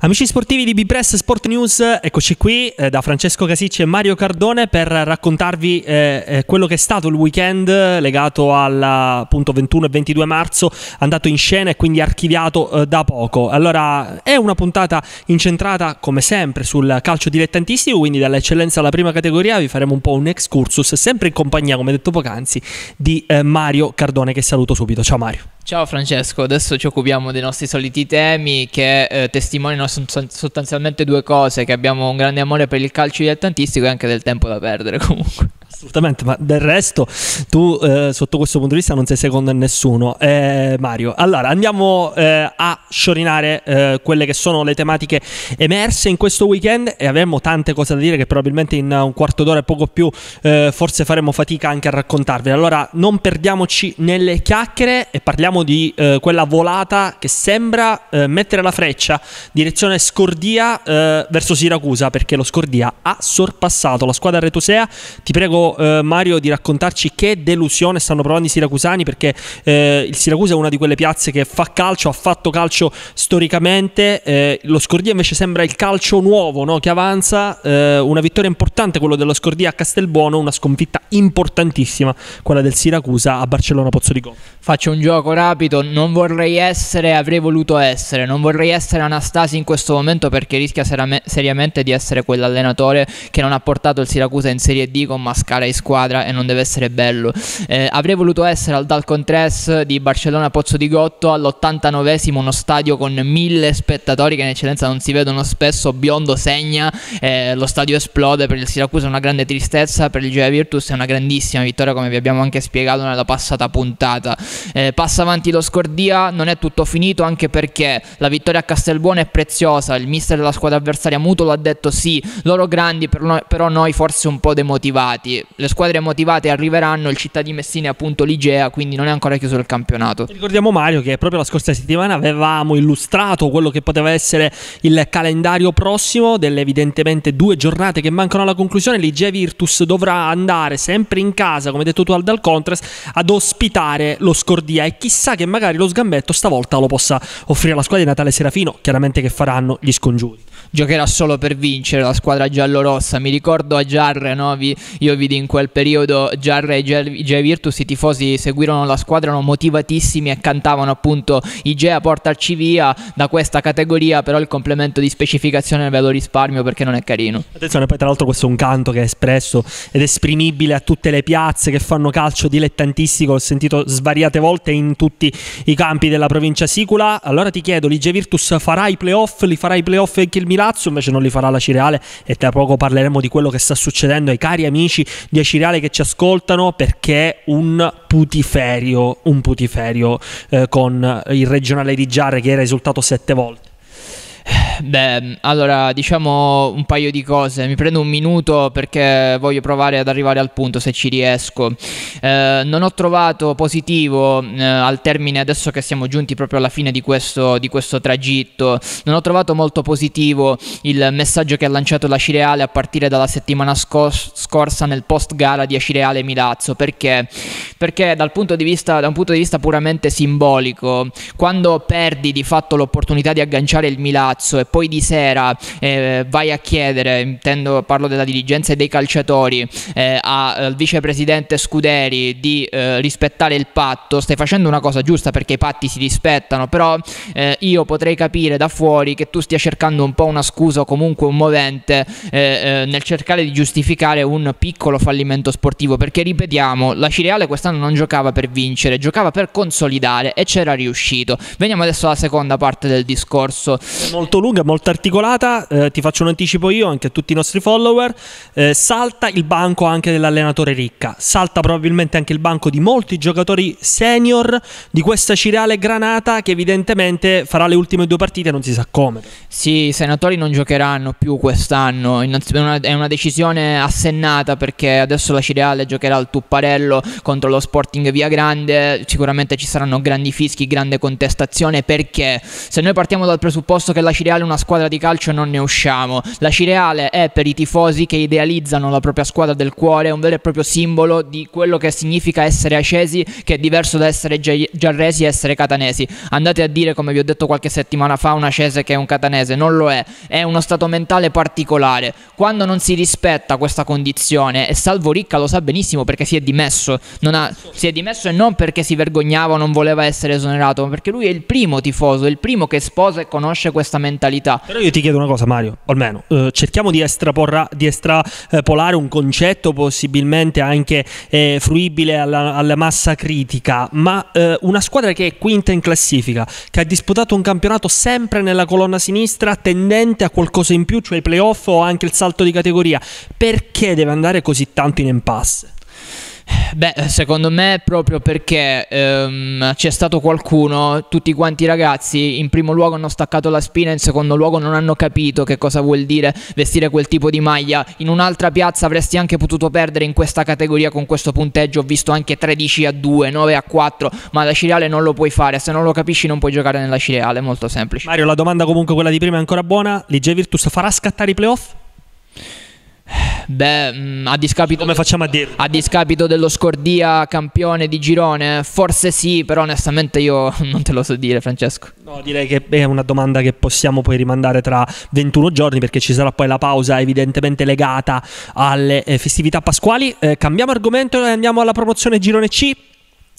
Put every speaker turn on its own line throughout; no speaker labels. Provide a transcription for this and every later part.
Amici sportivi di Bipress Sport News, eccoci qui eh, da Francesco Casicci e Mario Cardone per raccontarvi eh, eh, quello che è stato il weekend eh, legato al 21 e 22 marzo, andato in scena e quindi archiviato eh, da poco. Allora, è una puntata incentrata come sempre sul calcio dilettantistico, quindi dall'eccellenza alla prima categoria vi faremo un po' un excursus, sempre in compagnia, come detto poc'anzi, di eh, Mario Cardone che saluto subito. Ciao Mario.
Ciao Francesco, adesso ci occupiamo dei nostri soliti temi che eh, testimoniano sostanzialmente due cose, che abbiamo un grande amore per il calcio dilettantistico e anche del tempo da perdere
comunque. Assolutamente, ma del resto tu eh, sotto questo punto di vista non sei secondo a nessuno. Eh, Mario, allora andiamo eh, a sciorinare eh, quelle che sono le tematiche emerse in questo weekend e avremo tante cose da dire che probabilmente in un quarto d'ora e poco più eh, forse faremo fatica anche a raccontarvi. Allora non perdiamoci nelle chiacchiere e parliamo di eh, quella volata che sembra mettere la freccia direzione Scordia verso Siracusa perché lo Scordia ha sorpassato la squadra retusea. Ti prego eh, Mario di raccontarci che delusione stanno provando i siracusani perché eh, il Siracusa è una di quelle piazze che fa calcio, ha fatto calcio storicamente, eh, lo Scordia invece sembra il calcio nuovo no? che avanza, eh, una vittoria importante quella dello Scordia a Castelbuono, una sconfitta importantissima quella del Siracusa a Barcellona Pozzo di Gomma. Faccio
un gioco rapido, non vorrei essere, avrei voluto essere, non vorrei essere Anastasi in questo momento perché rischia seriamente di essere quell'allenatore che non ha portato il Siracusa in Serie D con Mascara giocare in squadra e non deve essere bello. Eh, avrei voluto essere al Dalcon Tres di Barcellona Pozzo di Gotto all'89esimo, uno stadio con mille spettatori che in eccellenza non si vedono spesso. Biondo segna, eh, lo stadio esplode. Per il Siracusa è una grande tristezza, per il Gioia Virtus è una grandissima vittoria, come vi abbiamo anche spiegato nella passata puntata. Eh, passa avanti lo Scordia, non è tutto finito anche perché la vittoria a Castelbuono è preziosa. Il mister della squadra avversaria Muto ha detto sì, loro grandi, però noi forse un po' demotivati le squadre motivate arriveranno, il Città di Messina è appunto l'Igea, quindi non è ancora chiuso il campionato.
Ricordiamo Mario che proprio la scorsa settimana avevamo illustrato quello che poteva essere il calendario prossimo delle evidentemente due giornate che mancano alla conclusione, l'Igea Virtus dovrà andare sempre in casa, come detto tu al Dal Contras, ad ospitare lo Scordia e chissà che magari lo sgambetto stavolta lo possa offrire la squadra di Natale Serafino, chiaramente che faranno gli scongiuri
giocherà solo per vincere la squadra giallorossa. Mi ricordo a Giarre, no? vi, io vidi in quel periodo Giarre e Gea Virtus, i tifosi seguirono la squadra, erano motivatissimi e cantavano appunto Igea portarci via da questa categoria, però il complemento di specificazione ve lo risparmio perché non è carino.
Attenzione, poi tra l'altro questo è un canto che è espresso ed esprimibile a tutte le piazze che fanno calcio dilettantistico, ho sentito svariate volte in tutti i campi della provincia sicula. Allora ti chiedo, l'Igea Virtus farà i playoff, li farà i playoff anche il Milan? Lazio, invece non li farà la Cireale e tra poco parleremo di quello che sta succedendo ai cari amici di Cireale che ci ascoltano perché un putiferio, un putiferio eh, con il regionale di Giare che era risultato sette volte
Beh, allora diciamo un paio di cose, mi prendo un minuto perché voglio provare ad arrivare al punto se ci riesco. Eh, non ho trovato positivo eh, al termine, adesso che siamo giunti proprio alla fine di questo, di questo, tragitto, non ho trovato molto positivo il messaggio che ha lanciato la Cireale a partire dalla settimana scor- scorsa nel post gara di Cireale Milazzo, perché? Perché dal punto di vista, da un punto di vista puramente simbolico, quando perdi di fatto l'opportunità di agganciare il Milazzo, palazzo e poi di sera eh, vai a chiedere, intendo, parlo della dirigenza e dei calciatori, eh, al vicepresidente Scuderi di eh, rispettare il patto, stai facendo una cosa giusta perché i patti si rispettano, però eh, io potrei capire da fuori che tu stia cercando un po' una scusa o comunque un movente eh, eh, nel cercare di giustificare un piccolo fallimento sportivo, perché ripetiamo, la Cireale quest'anno non giocava per vincere, giocava per consolidare
e c'era riuscito. Veniamo adesso alla seconda parte del discorso. Molto molto lunga, molto articolata. Eh, ti faccio un anticipo io anche a tutti i nostri follower. Eh, salta il banco anche dell'allenatore Ricca, salta probabilmente anche il banco di molti giocatori senior di questa Cireale Granata che evidentemente farà le ultime due partite, non si sa come. Sì, i
senatori non giocheranno più quest'anno. È una decisione assennata perché adesso la Cireale giocherà al Tupparello contro lo Sporting Via Grande. Sicuramente ci saranno grandi fischi, grande contestazione perché se noi partiamo dal presupposto che la Cireale una squadra di calcio non ne usciamo. La Cireale è per i tifosi che idealizzano la propria squadra del cuore un vero e proprio simbolo di quello che significa essere acesi, che è diverso da essere giarresi e essere catanesi. Andate a dire, come vi ho detto qualche settimana fa, un acese che è un catanese, non lo è, è uno stato mentale particolare. Quando non si rispetta questa condizione, e Salvo Ricca lo sa benissimo perché si è dimesso, non ha, si è dimesso e non perché si vergognava o non voleva essere esonerato, ma perché lui è il primo tifoso, il primo che sposa e conosce questa mentalità mentalità. Però io ti
chiedo una cosa, Mario, o almeno eh, cerchiamo di, di, estrapolare un concetto possibilmente anche eh, fruibile alla, alla, massa critica, ma eh, una squadra che è quinta in classifica, che ha disputato un campionato sempre nella colonna sinistra, tendente a qualcosa in più, cioè i playoff o anche il salto di categoria, perché deve andare così tanto in impasse?
Beh, secondo me proprio perché ehm, c'è stato qualcuno, tutti quanti i ragazzi in primo luogo hanno staccato la spina, in secondo luogo non hanno capito che cosa vuol dire vestire quel tipo di maglia. In un'altra piazza avresti anche potuto perdere in questa categoria con questo punteggio, ho visto anche 13 a 2, 9 a 4, ma la Cireale non lo puoi fare, se non lo capisci non puoi giocare nella Cireale, molto semplice. Mario, la domanda comunque quella di prima è ancora buona,
l'IG Virtus farà scattare i playoff?
beh, mh, mm, a, discapito de- a discapito dello Scordia campione di girone, forse sì, però onestamente
io non te lo so dire, Francesco. No, direi che è una domanda che possiamo poi rimandare tra 21 giorni perché ci sarà poi la pausa evidentemente legata alle eh, festività pasquali. Eh, cambiamo argomento e andiamo alla promozione girone C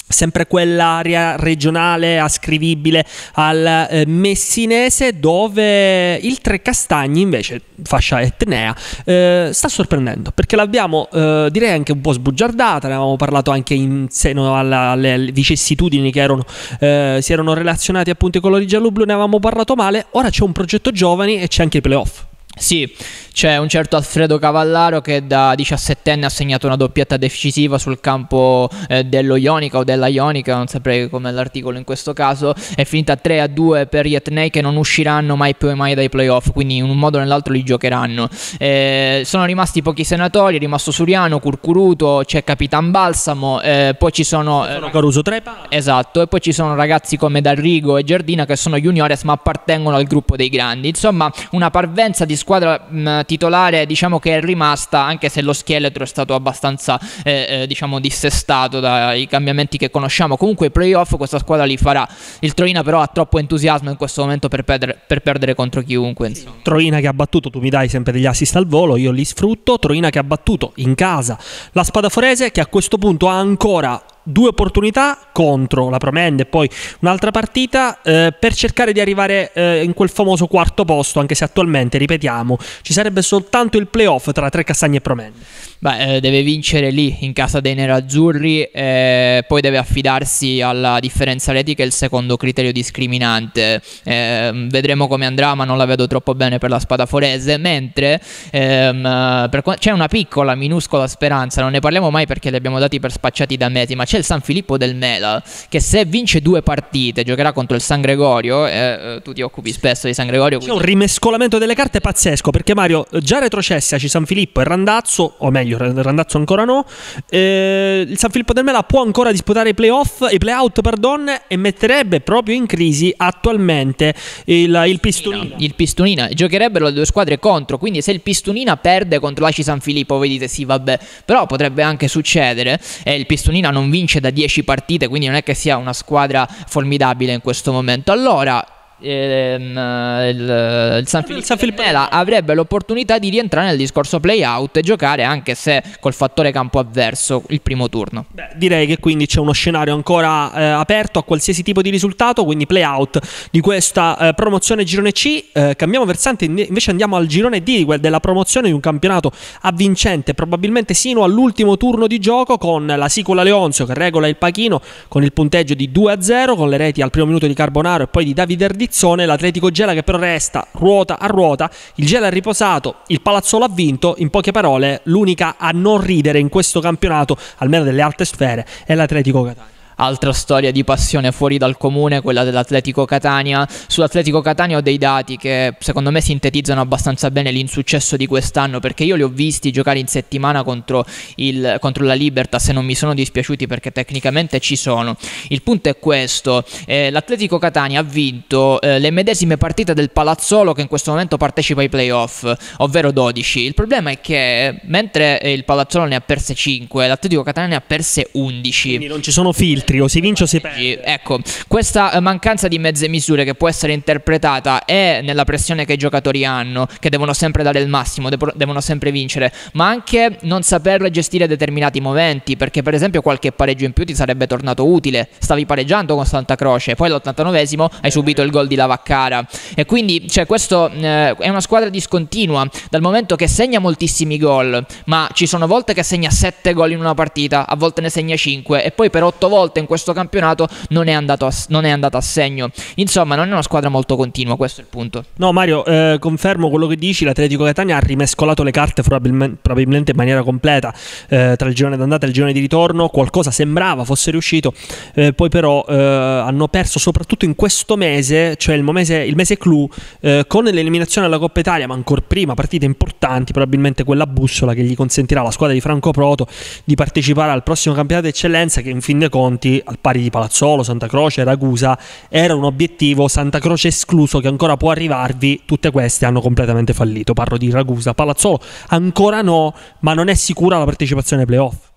sempre quell'area regionale ascrivibile al eh, messinese dove il Trecastagni invece fascia etnea eh, sta sorprendendo perché l'abbiamo eh, direi anche un po' sbugiardata ne avevamo parlato anche in seno alla, alle vicissitudini che erano, eh, si erano relazionate appunto ai colori giallo-blu ne avevamo parlato male ora c'è un progetto giovani e c'è anche il playoff sì, c'è un certo Alfredo Cavallaro che da 17enne ha segnato
una doppietta decisiva sul campo eh, dello Ionica o della Ionica, non saprei com'è l'articolo in questo caso, è finita 3 a 2 per gli Etnei che non usciranno mai più e mai dai playoff, quindi in un modo o nell'altro li giocheranno. Eh, sono rimasti pochi senatori, è rimasto Suriano, Curcuruto, c'è Capitan Balsamo, eh, poi ci sono... Eh, sono Caruso Trepa. Esatto, e poi ci sono ragazzi come D'Arrigo e Giardina che sono juniores ma appartengono al gruppo dei grandi, insomma una parvenza di squadra squadra mh, mm, titolare diciamo che è rimasta, anche se lo scheletro è stato abbastanza eh, eh, diciamo dissestato dai cambiamenti che conosciamo. Comunque i playoff questa squadra li farà. Il Troina però ha troppo entusiasmo in questo momento per perdere, per perdere contro chiunque. Sì.
Troina che ha battuto, tu mi dai sempre degli assist al volo, io li sfrutto. Troina che ha battuto in casa la Spada Forese che a questo punto ha ancora due opportunità contro la Promende e poi un'altra partita eh, per cercare di arrivare eh, in quel famoso quarto posto, anche se attualmente, ripetiamo, ci sarebbe soltanto il playoff tra Tre Castagne e Promende. Beh, eh, deve
vincere lì in casa dei nerazzurri, eh, poi deve affidarsi alla differenza reti che è il secondo criterio discriminante. Ehm, vedremo come andrà, ma non la vedo troppo bene per la spada forese, mentre ehm, per, c'è una piccola, minuscola speranza, non ne parliamo mai perché li abbiamo dati per spacciati da mesi, ma c'è il San Filippo del Mela, che se vince due partite giocherà contro il San Gregorio, eh, eh tu ti occupi spesso di San Gregorio. Quindi... C'è un
rimescolamento delle carte pazzesco, perché Mario, già retrocessiaci San Filippo e Randazzo, o meglio, Randazzo ancora no, eh, il San Filippo del Mela può ancora disputare i playoff, i playout, pardon, e metterebbe proprio in crisi attualmente il, il Pistunina. Il Pistunina,
giocherebbero le due squadre contro, quindi se il Pistunina perde contro l'Aci San Filippo, voi dite sì, vabbè, però potrebbe anche succedere, e eh, il Pistunina non vince vince da 10 partite, quindi non è che sia una squadra formidabile in questo momento. Allora, ehm, eh, il, il, San eh, Filippo, San Filippo avrebbe l'opportunità di rientrare nel discorso playout e giocare anche se col fattore
campo avverso il primo turno. Beh, direi che quindi c'è uno scenario ancora eh, aperto a qualsiasi tipo di risultato, quindi playout di questa eh, promozione girone C. Eh, cambiamo versante, invece andiamo al girone D della promozione di un campionato avvincente, probabilmente sino all'ultimo turno di gioco con la Sicola Leonzio che regola il pachino con il punteggio di 2-0 con le reti al primo minuto di Carbonaro e poi di Davide Arditi frizzone, l'Atletico Gela che però resta ruota a ruota, il Gela è riposato, il Palazzolo ha vinto, in poche parole l'unica a non ridere in questo campionato, almeno delle alte sfere, è l'Atletico Catania.
Altra storia di passione fuori dal comune, quella dell'Atletico Catania. Sull'Atletico Catania ho dei dati che secondo me sintetizzano abbastanza bene l'insuccesso di quest'anno perché io li ho visti giocare in settimana contro, il, contro la Libertas e non mi sono dispiaciuti perché tecnicamente ci sono. Il punto è questo, eh, l'Atletico Catania ha vinto eh, le medesime partite del Palazzolo che in questo momento partecipa ai playoff, ovvero 12. Il problema è che mentre il Palazzolo ne ha perse 5, l'Atletico Catania ne ha perse 11. Quindi non ci sono filtri o si vince o si perde. Ecco, questa eh, mancanza di mezze misure che può essere interpretata è nella pressione che i giocatori hanno, che devono sempre dare il massimo, devono sempre vincere, ma anche non saper gestire determinati momenti, perché per esempio qualche pareggio in più ti sarebbe tornato utile, stavi pareggiando con Santa Croce, poi all'89esimo hai subito il gol di Lavaccara e quindi cioè, questo eh, è una squadra discontinua, dal momento che segna moltissimi gol, ma ci sono volte che segna 7 gol in una partita, a volte ne segna 5 e poi per 8 volte in questo campionato non è, andato a, non è andata a segno. Insomma, non è una squadra molto continua, questo è il punto.
No, Mario, eh, confermo quello che dici. L'Atletico Catania ha rimescolato le carte probabilmente, probabilmente in maniera completa eh, tra il girone d'andata e il girone di ritorno. Qualcosa sembrava fosse riuscito, eh, poi però eh, hanno perso soprattutto in questo mese, cioè il mese, il mese clou, eh, con l'eliminazione alla Coppa Italia, ma ancora prima partite importanti, probabilmente quella bussola che gli consentirà alla squadra di Franco Proto di partecipare al prossimo campionato d'eccellenza che in fin dei conti punti, al pari di Palazzolo, Santa Croce, Ragusa, era un obiettivo, Santa Croce escluso, che ancora può arrivarvi, tutte queste hanno completamente fallito, parlo di Ragusa, Palazzolo, ancora no, ma non è sicura la partecipazione ai playoff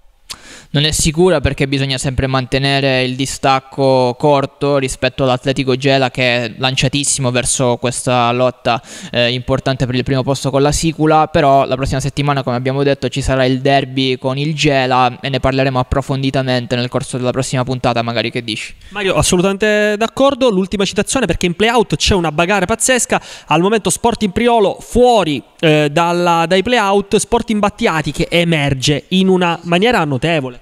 non è sicura perché bisogna sempre mantenere il distacco corto rispetto all'Atletico Gela che è lanciatissimo verso questa lotta eh, importante per il primo posto con la Sicula, però la prossima settimana come abbiamo detto ci sarà il derby con il Gela e ne parleremo approfonditamente nel corso della prossima puntata, magari che dici?
Mario, assolutamente d'accordo, l'ultima citazione perché in playout c'è una bagarre pazzesca, al momento Sporting Priolo fuori eh, dalla, dai playout, Sporting Battiati che emerge in una maniera notevole.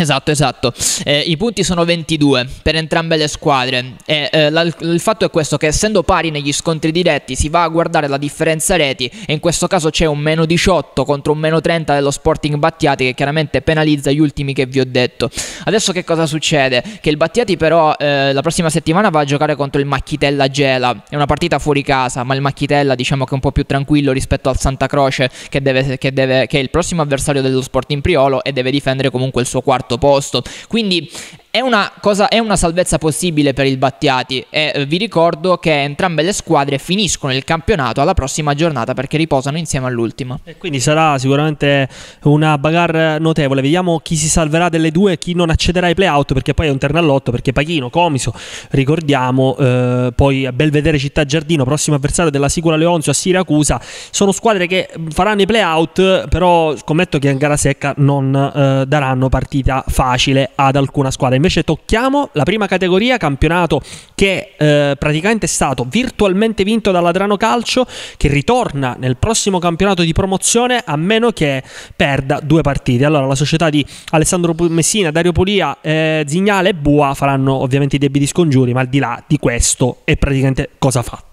Esatto, esatto. Eh, I punti sono 22 per entrambe le
squadre. E, eh, la, il fatto è questo che essendo pari negli scontri diretti si va a guardare la differenza reti e in questo caso c'è un meno 18 contro un meno 30 dello Sporting Battiati che chiaramente penalizza gli ultimi che vi ho detto. Adesso che cosa succede? Che il Battiati però eh, la prossima settimana va a giocare contro il Macchitella Gela. È una partita fuori casa, ma il Macchitella diciamo che è un po' più tranquillo rispetto al Santa Croce che, deve, che, deve, che è il prossimo avversario dello Sporting Priolo e deve difendere comunque il suo quarto quarto posto. Quindi è una, cosa, è una, salvezza possibile per il Battiati e eh, vi ricordo che entrambe le squadre finiscono il campionato alla prossima
giornata perché riposano insieme all'ultima. E quindi sarà sicuramente una bagarre notevole. Vediamo chi si salverà delle due e chi non accederà ai playout perché poi è un ternallotto perché Paghino, Comiso, ricordiamo, eh, poi Belvedere Città Giardino, prossimo avversario della Sicura Leonzio a Siracusa, sono squadre che faranno i playout, però scommetto che in gara secca non eh, daranno partita facile ad alcuna squadra. Invece invece tocchiamo la prima categoria, campionato che eh, praticamente è stato virtualmente vinto dall'Adrano Calcio, che ritorna nel prossimo campionato di promozione a meno che perda due partite. Allora la società di Alessandro Messina, Dario Polia, eh, Zignale e Bua faranno ovviamente i debiti scongiuri, ma al di là di questo è praticamente cosa fatta.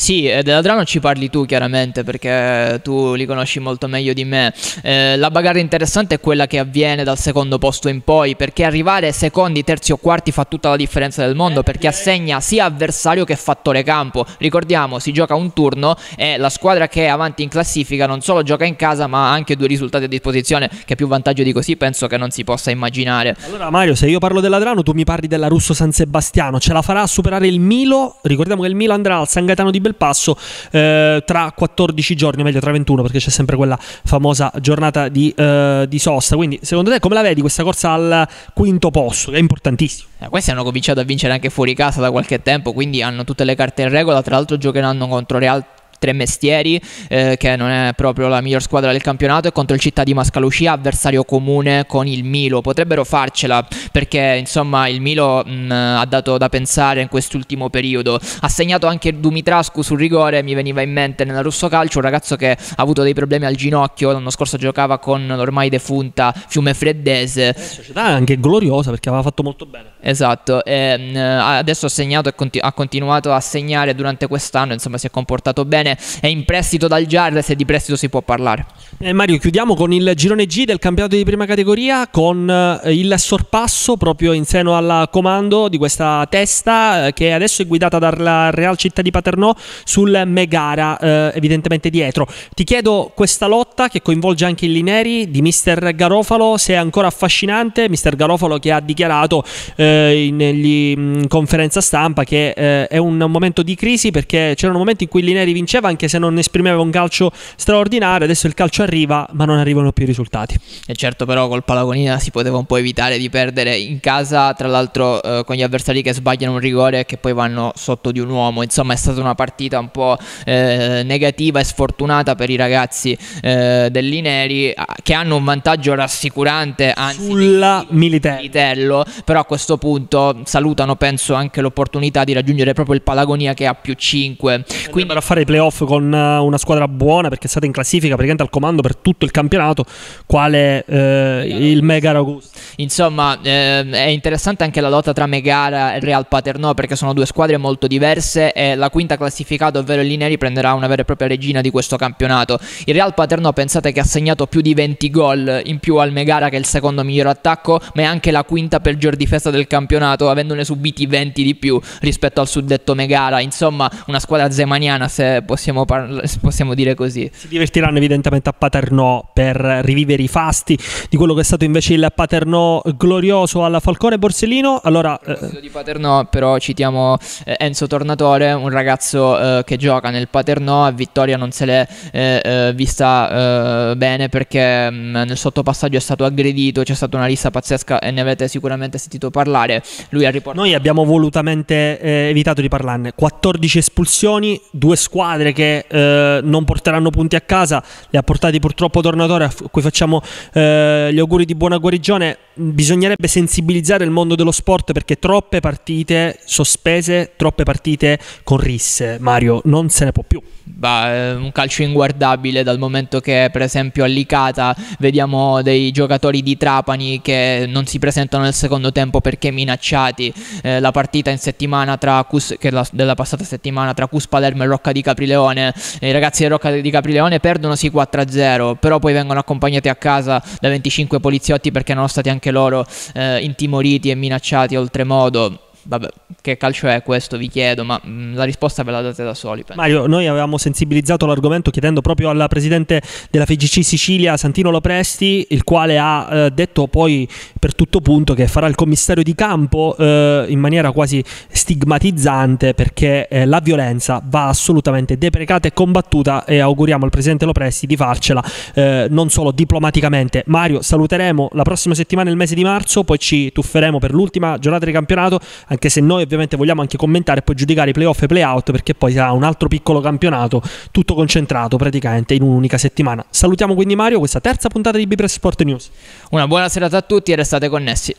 Sì, eh, della Drano ci parli tu chiaramente perché tu li conosci molto meglio di me. Eh, la bagarre interessante è quella che avviene dal secondo posto in poi perché arrivare secondi, terzi o quarti fa tutta la differenza del mondo perché assegna sia avversario che fattore campo. Ricordiamo, si gioca un turno e la squadra che è avanti in classifica non solo gioca in casa ma ha anche due risultati a disposizione che più vantaggio di così penso che non si possa immaginare.
Allora Mario, se io parlo della Drano tu mi parli della Russo San Sebastiano, ce la farà a superare il Milo? Ricordiamo che il Milo andrà al San Gaetano di Belgrado bel passo eh, tra 14 giorni, meglio tra 21 perché c'è sempre quella famosa giornata di, eh, di, sosta. Quindi secondo te come la vedi questa corsa al quinto posto? è importantissimo. Eh, questi hanno cominciato a vincere anche
fuori casa da qualche tempo, quindi hanno tutte le carte in regola, tra l'altro giocheranno contro Real tre mestieri, eh, che non è proprio la miglior squadra del campionato, e contro il Città di Mascalucia, avversario comune con il Milo. Potrebbero farcela perché insomma il Milo mh, mm, ha dato da pensare in quest'ultimo periodo. Ha segnato anche Dumitrascu sul rigore, mi veniva in mente nella Russo Calcio, un ragazzo che ha avuto dei problemi al ginocchio, l'anno scorso giocava con l'ormai defunta Fiume Freddese. Eh, società anche gloriosa perché aveva fatto molto bene. Esatto, e, mh, mm, adesso ha segnato e continu- ha continuato a segnare durante quest'anno, insomma si è comportato bene è in
prestito dal Giard, se di prestito si può parlare. Eh Mario, chiudiamo con il girone G del campionato di prima categoria con eh, il sorpasso proprio in seno al comando di questa testa eh, che adesso è guidata dalla Real Città di Paternò sul Megara, eh, evidentemente dietro. Ti chiedo questa lotta che coinvolge anche il Lineri di Mister Garofalo, se è ancora affascinante, Mister Garofalo che ha dichiarato in, mm, conferenza stampa che è un momento di crisi perché c'erano momenti in cui il Lineri vinceva anche se non esprimeva un calcio straordinario, adesso il calcio è arriva, ma non arrivano più i risultati. E certo, però
col Palagonina si poteva un po' evitare di perdere in casa, tra l'altro eh, con gli avversari che sbagliano un rigore e che poi vanno sotto di un uomo. Insomma, è stata una partita un po' eh, negativa e sfortunata per i ragazzi eh, dell'Ineri che hanno un vantaggio rassicurante anzi sulla Militello. Militello, però a questo punto salutano penso anche
l'opportunità di raggiungere proprio il Palagonia che ha più 5. Quindi andrebbero a fare i playoff con eh, una squadra buona perché è stata in classifica praticamente al comando parlando per tutto il campionato, quale eh, il Megara Augusta. Insomma, eh,
è interessante anche la lotta tra Megara e Real Paternò perché sono due squadre molto diverse e la quinta classificata, ovvero il Lineri, prenderà una vera e propria regina di questo campionato. Il Real Paternò pensate che ha segnato più di 20 gol in più al Megara che è il secondo miglior attacco, ma è anche la quinta peggior difesa del campionato, avendone subiti 20 di più rispetto al suddetto Megara. Insomma, una squadra zemaniana se possiamo, parla- se possiamo
dire così. Si divertiranno evidentemente a Paternò Paternò per rivivere i fasti di quello che è stato invece il Paternò glorioso alla Falcone Borsellino. Allora, eh... di Paternò, però
citiamo eh, Enzo Tornatore, un ragazzo eh, che gioca nel Paternò, a Vittoria non se l'è eh, eh, vista eh, bene perché mh, mm, nel sottopassaggio è stato aggredito,
c'è stata una lista pazzesca e ne avete sicuramente sentito parlare. Lui ha riportato... Noi abbiamo volutamente evitato di parlarne. 14 espulsioni, due squadre che non porteranno punti a casa, le ha portate purtroppo Tornatore, a cui facciamo eh, gli auguri di buona guarigione, bisognerebbe sensibilizzare il mondo dello sport perché troppe partite sospese, troppe partite con risse, Mario, non se ne può più.
Bah, eh, un calcio inguardabile dal momento che per esempio all'Icata vediamo dei giocatori di Trapani che non si presentano nel secondo tempo perché minacciati eh, la partita in settimana tra Cus, che la, della passata settimana tra Cus Palermo e Rocca di Caprileone eh, i ragazzi di Rocca di Caprileone perdono sì 4-0 0, però poi vengono accompagnati a casa da 25 poliziotti perché erano stati anche loro eh, intimoriti e minacciati oltremodo Vabbè, che calcio è questo, vi chiedo, ma mh, mm, la risposta ve la date da soli. Penso.
Mario, noi avevamo sensibilizzato l'argomento chiedendo proprio alla presidente della FGC Sicilia, Santino Lopresti, il quale ha eh, detto poi per tutto punto che farà il commissario di campo eh, in maniera quasi stigmatizzante perché eh, la violenza va assolutamente deprecata e combattuta e auguriamo al presidente Lopresti di farcela eh, non solo diplomaticamente. Mario, saluteremo la prossima settimana il mese di marzo, poi ci tufferemo per l'ultima giornata di campionato anche se noi ovviamente vogliamo anche commentare e poi giudicare i playoff e playout perché poi sarà un altro piccolo campionato tutto concentrato praticamente in un'unica settimana. Salutiamo quindi Mario questa terza puntata di Bipress Sport News. Una
buona serata a tutti e restate connessi.